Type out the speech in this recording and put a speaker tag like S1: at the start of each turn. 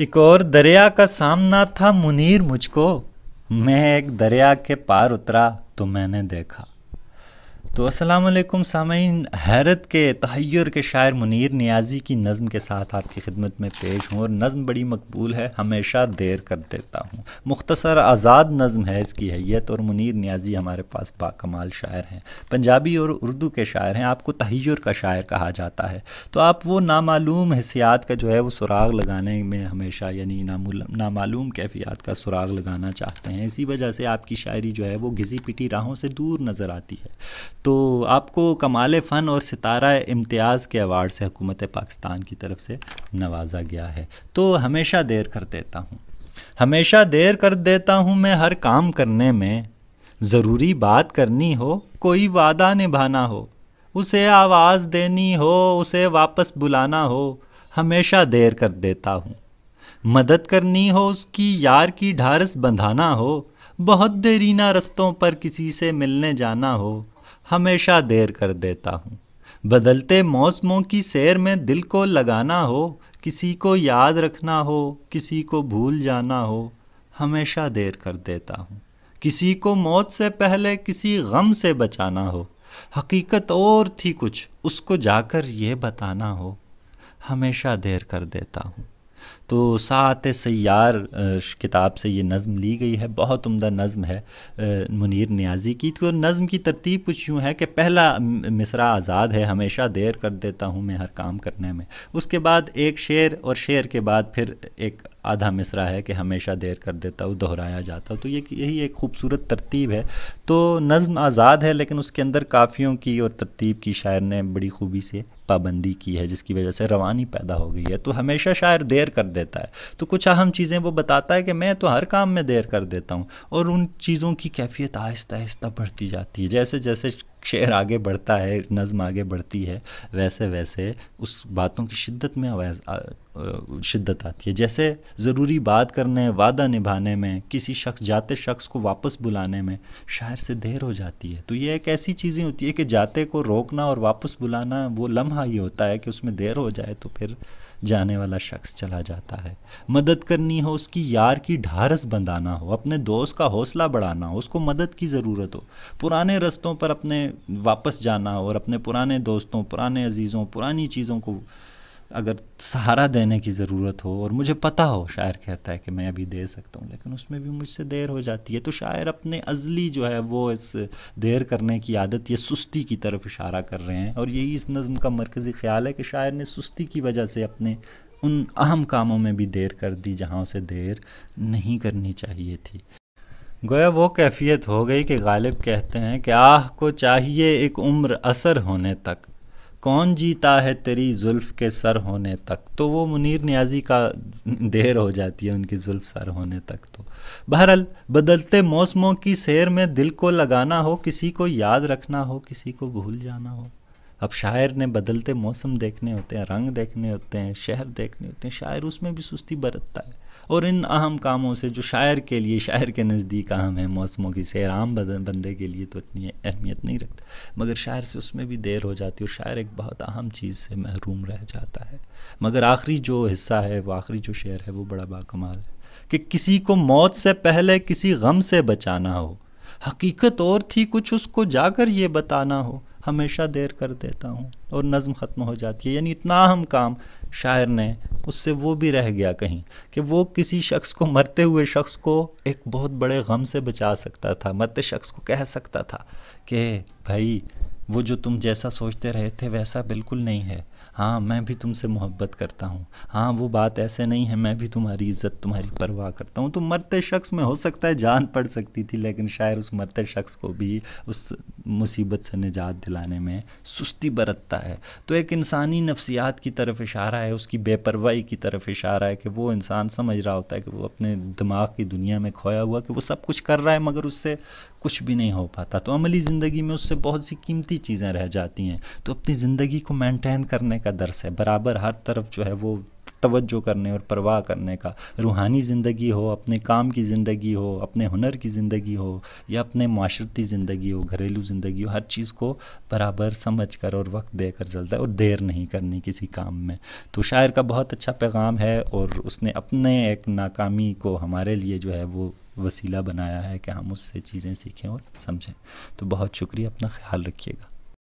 S1: एक और दरिया का सामना था मुनीर मुझको मैं एक दरिया के पार उतरा तो मैंने देखा तो असलम सामीन हैरत के तहैर के शायर मुनीर नियाजी की नज़म के साथ आपकी खिदमत में पेश हूँ और नज़म बड़ी मकबूल है हमेशा देर कर देता हूँ मुख्तसर आज़ाद नज़म है इसकी हैत और मुनीर नियाजी हमारे पास बाकमाल शायर हैं पंजाबी और उर्दू के शायर हैं आपको तहैर का शायर कहा जाता है तो आप वो नामालूम हसियात का जो है वो सुराग लगाने में हमेशा यानी नामालूम कैफियात का सुराग लगाना चाहते हैं इसी वजह से आपकी शायरी जो है वो घिसी पिटी राहों से दूर नज़र आती है तो आपको कमाल फ़न और सितारा इम्तियाज़ के अवार्ड से हुकूमत पाकिस्तान की तरफ से नवाजा गया है तो हमेशा देर कर देता हूँ हमेशा देर कर देता हूँ मैं हर काम करने में ज़रूरी बात करनी हो कोई वादा निभाना हो उसे आवाज़ देनी हो उसे वापस बुलाना हो हमेशा देर कर देता हूँ मदद करनी हो उसकी यार की ढारस बंधाना हो बहुत देरीना रस्तों पर किसी से मिलने जाना हो हमेशा देर कर देता हूँ बदलते मौसमों की सैर में दिल को लगाना हो किसी को याद रखना हो किसी को भूल जाना हो हमेशा देर कर देता हूँ किसी को मौत से पहले किसी गम से बचाना हो हकीकत और थी कुछ उसको जाकर ये बताना हो हमेशा देर कर देता हूँ तो सात सैार किताब से ये नज़म ली गई है बहुत उम्दा नज़म है मुनीर न्याजी की तो नज़म की तरतीब कुछ यूँ है कि पहला मिसरा आज़ाद है हमेशा देर कर देता हूँ मैं हर काम करने में उसके बाद एक शेर और शेर के बाद फिर एक आधा मिसरा है कि हमेशा देर कर देता हूँ दोहराया जाता हूँ तो ये यही एक खूबसूरत तरतीब है तो नज़म आज़ाद है लेकिन उसके अंदर काफ़ियों की और तरतीब की शायर ने बड़ी खूबी से पाबंदी की है जिसकी वजह से रवानी पैदा हो गई है तो हमेशा शायर देर कर देता है तो कुछ अहम चीज़ें वो बताता है कि मैं तो हर काम में देर कर देता हूँ और उन चीज़ों की कैफियत आहिस्ता आहिस्ता बढ़ती जाती है जैसे जैसे शेर आगे बढ़ता है नज़म आगे बढ़ती है वैसे वैसे उस बातों की शिद्दत में शिद्दत आती है जैसे ज़रूरी बात करने वादा निभाने में किसी शख्स जाते शख्स को वापस बुलाने में शायर से देर हो जाती है तो ये एक ऐसी चीज़ें होती है कि जाते को रोकना और वापस बुलाना वो लम्हा ही होता है कि उसमें देर हो जाए तो फिर जाने वाला शख्स चला जाता है मदद करनी हो उसकी यार की ढारस बंधाना हो अपने दोस्त का हौसला बढ़ाना हो उसको मदद की ज़रूरत हो पुराने रस्तों पर अपने वापस जाना हो और अपने पुराने दोस्तों पुराने अजीज़ों पुरानी चीज़ों को अगर सहारा देने की ज़रूरत हो और मुझे पता हो शायर कहता है कि मैं अभी दे सकता हूँ लेकिन उसमें भी मुझसे देर हो जाती है तो शायर अपने अजली जो है वो इस देर करने की आदत या सुस्ती की तरफ इशारा कर रहे हैं और यही इस नज़म का मरकज़ी ख्याल है कि शायर ने सुस्ती की वजह से अपने उन अहम कामों में भी देर कर दी जहाँ उसे देर नहीं करनी चाहिए थी गोया वो कैफियत हो गई कि गालिब कहते हैं कि आह को चाहिए एक उम्र असर होने तक कौन जीता है तेरी जुल्फ के सर होने तक तो वो मुनीर न्याजी का देर हो जाती है उनकी जुल्फ सर होने तक तो बहरहाल बदलते मौसमों की सैर में दिल को लगाना हो किसी को याद रखना हो किसी को भूल जाना हो अब शायर ने बदलते मौसम देखने होते हैं रंग देखने होते हैं शहर देखने होते हैं शायर उसमें भी सुस्ती बरतता है और इन अहम कामों से जो शायर के लिए शायर के नज़दीक अहम है मौसमों की सैर आम बंदे के लिए तो इतनी अहमियत नहीं रखता मगर शायर से उसमें भी देर हो जाती है और शायर एक बहुत अहम चीज़ से महरूम रह जाता है मगर आखिरी जो हिस्सा है वो आखिरी जो शेर है वो बड़ा बाकमाल है कि किसी को मौत से पहले किसी गम से बचाना हो हकीकत और थी कुछ उसको जाकर ये बताना हो हमेशा देर कर देता हूँ और नज़म ख़त्म हो जाती है यानी इतना अहम काम शायर ने उससे वो भी रह गया कहीं कि वो किसी शख्स को मरते हुए शख्स को एक बहुत बड़े गम से बचा सकता था मरते शख्स को कह सकता था कि भाई वो जो तुम जैसा सोचते रहे थे वैसा बिल्कुल नहीं है हाँ मैं भी तुमसे मोहब्बत करता हूँ हाँ वो बात ऐसे नहीं है मैं भी तुम्हारी इज्जत तुम्हारी परवाह करता हूँ तो मरते शख्स में हो सकता है जान पड़ सकती थी लेकिन शायर उस मरते शख्स को भी उस मुसीबत से निजात दिलाने में सुस्ती बरतता है तो एक इंसानी नफ्सियात की तरफ इशारा है उसकी बेपरवाही की तरफ इशारा है कि वो इंसान समझ रहा होता है कि वो अपने दिमाग की दुनिया में खोया हुआ कि वो सब कुछ कर रहा है मगर उससे कुछ भी नहीं हो पाता तो अमली ज़िंदगी में उससे बहुत सी कीमती चीज़ें रह जाती हैं तो अपनी ज़िंदगी को मैंटेन करने करने का दर्स है बराबर हर तरफ जो है वो तवज्जो करने और परवाह करने का रूहानी ज़िंदगी हो अपने काम की ज़िंदगी हो अपने हुनर की ज़िंदगी हो या अपने माशरती ज़िंदगी हो घरेलू ज़िंदगी हो हर चीज़ को बराबर समझ कर और वक्त दे कर चलता है और देर नहीं करनी किसी काम में तो शायर का बहुत अच्छा पैगाम है और उसने अपने एक नाकामी को हमारे लिए जो है वो वसीला बनाया है कि हम उससे चीज़ें सीखें और समझें तो बहुत शुक्रिया अपना ख्याल रखिएगा